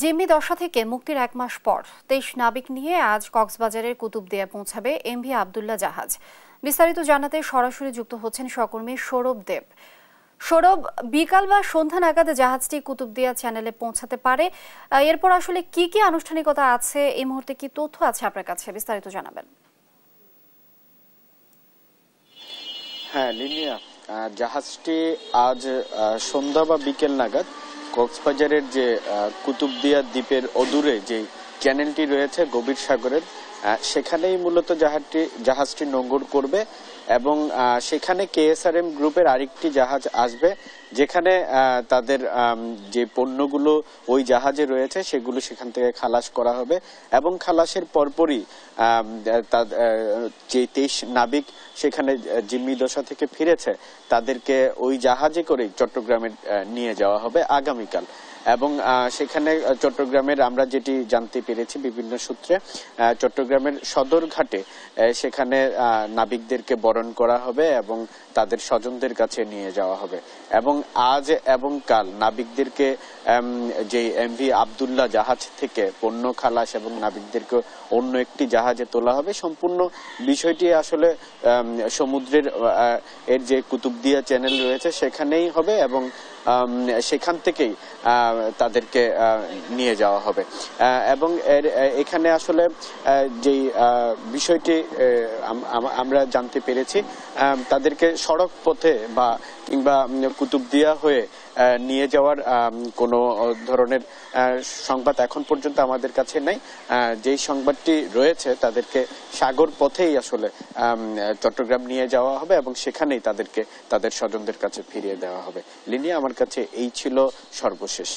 জিম্মি দশা থেকে মুক্তির এক মাস পর তেইশ নাবিক নিয়ে আজ কক্সবাজারের কুতুব দিয়ে পৌঁছাবে এম ভি আবদুল্লা জাহাজ বিস্তারিত জানাতে সরাসরি যুক্ত হচ্ছেন সকর্মী সৌরভ দেব সৌরভ বিকাল বা সন্ধ্যা নাগাদ জাহাজটি কুতুব দিয়া চ্যানেলে পৌঁছাতে পারে এরপর আসলে কি কি আনুষ্ঠানিকতা আছে এই মুহূর্তে কি তথ্য আছে আপনার কাছে বিস্তারিত জানাবেন হ্যাঁ লিনিয়া জাহাজটি আজ সন্ধ্যা বা বিকেল নাগাদ কক্সবাজারের যে কুতুবদিয়া দ্বীপের অদূরে যে চ্যানেলটি রয়েছে গভীর সাগরের সেখানেই মূলত জাহাজটি জাহাজটি নোঙ্গর করবে এবং সেখানে কেএসআরএম গ্রুপের আরেকটি জাহাজ আসবে যেখানে তাদের যে পণ্যগুলো ওই জাহাজে রয়েছে সেগুলো সেখান থেকে খালাস করা হবে এবং খালাসের পরপরই যে তেইশ নাবিক সেখানে জিম্মি দশা থেকে ফিরেছে তাদেরকে ওই জাহাজে করে চট্টগ্রামে নিয়ে যাওয়া হবে আগামীকাল এবং সেখানে চট্টগ্রামের আমরা যেটি জানতে পেরেছি বিভিন্ন সূত্রে চট্টগ্রামের সদরঘাটে সেখানে নাবিকদেরকে বরণ করা হবে এবং তাদের স্বজনদের কাছে নিয়ে যাওয়া হবে এবং আজ এবং কাল নাবিকদেরকে যে এমভি আবদুল্লাহ জাহাজ থেকে পণ্য খালাস এবং নাবিকদেরকে অন্য একটি জাহাজে তোলা হবে সম্পূর্ণ বিষয়টি আসলে সমুদ্রের এর যে কুতুবদিয়া চ্যানেল রয়েছে সেখানেই হবে এবং সেখান থেকেই তাদেরকে নিয়ে যাওয়া হবে এবং এর এখানে আসলে যেই বিষয়টি আমরা জানতে পেরেছি তাদেরকে সড়ক পথে বা কিংবা কুতুবদিয়া হয়ে নিয়ে যাওয়ার কোনো ধরনের সংবাদ এখন পর্যন্ত আমাদের কাছে নেই যেই সংবাদটি রয়েছে তাদেরকে সাগর পথেই আসলে চট্টগ্রাম নিয়ে যাওয়া হবে এবং সেখানেই তাদেরকে তাদের স্বজনদের কাছে ফিরিয়ে দেওয়া হবে লিনিয়া আমার কাছে এই ছিল সর্বশেষ